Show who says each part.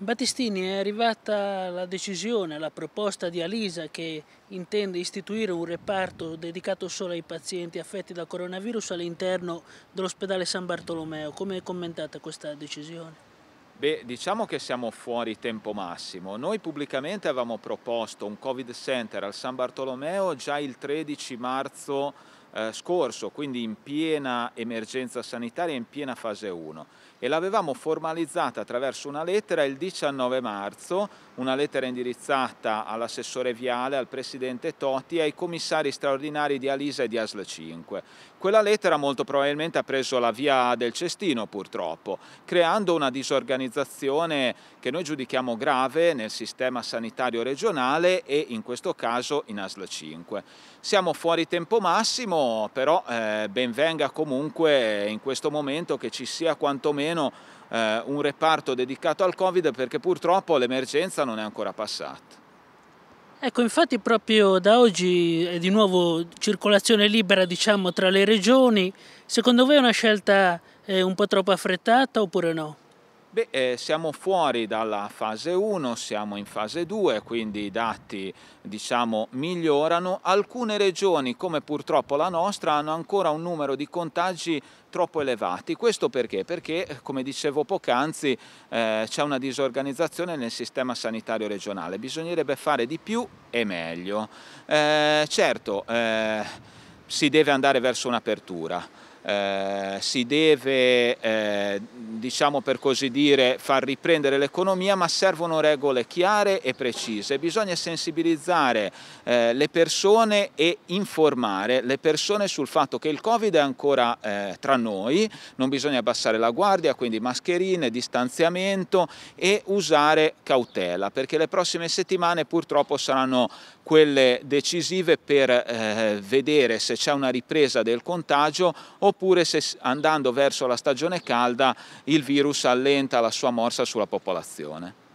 Speaker 1: Battistini è arrivata la decisione, la proposta di Alisa che intende istituire un reparto dedicato solo ai pazienti affetti da coronavirus all'interno dell'ospedale San Bartolomeo. Come è commentata questa decisione?
Speaker 2: Beh, diciamo che siamo fuori tempo massimo. Noi pubblicamente avevamo proposto un Covid Center al San Bartolomeo già il 13 marzo eh, scorso, quindi in piena emergenza sanitaria, in piena fase 1 e l'avevamo formalizzata attraverso una lettera il 19 marzo, una lettera indirizzata all'assessore Viale, al presidente Totti e ai commissari straordinari di Alisa e di ASL 5. Quella lettera molto probabilmente ha preso la via del cestino purtroppo, creando una disorganizzazione che noi giudichiamo grave nel sistema sanitario regionale e in questo caso in ASL 5. Siamo fuori tempo massimo, però eh, ben venga comunque in questo momento che ci sia quantomeno eh, un reparto dedicato al Covid perché purtroppo l'emergenza non è ancora passata.
Speaker 1: Ecco, infatti proprio da oggi è di nuovo circolazione libera diciamo, tra le regioni. Secondo voi è una scelta eh, un po' troppo affrettata oppure no?
Speaker 2: Beh, eh, siamo fuori dalla fase 1, siamo in fase 2, quindi i dati diciamo, migliorano. Alcune regioni, come purtroppo la nostra, hanno ancora un numero di contagi troppo elevati. Questo perché? Perché, eh, come dicevo poc'anzi, eh, c'è una disorganizzazione nel sistema sanitario regionale. Bisognerebbe fare di più e meglio. Eh, certo, eh, si deve andare verso un'apertura. Eh, si deve eh, diciamo per così dire far riprendere l'economia ma servono regole chiare e precise bisogna sensibilizzare eh, le persone e informare le persone sul fatto che il covid è ancora eh, tra noi non bisogna abbassare la guardia quindi mascherine distanziamento e usare cautela perché le prossime settimane purtroppo saranno quelle decisive per eh, vedere se c'è una ripresa del contagio oppure oppure se andando verso la stagione calda il virus allenta la sua morsa sulla popolazione.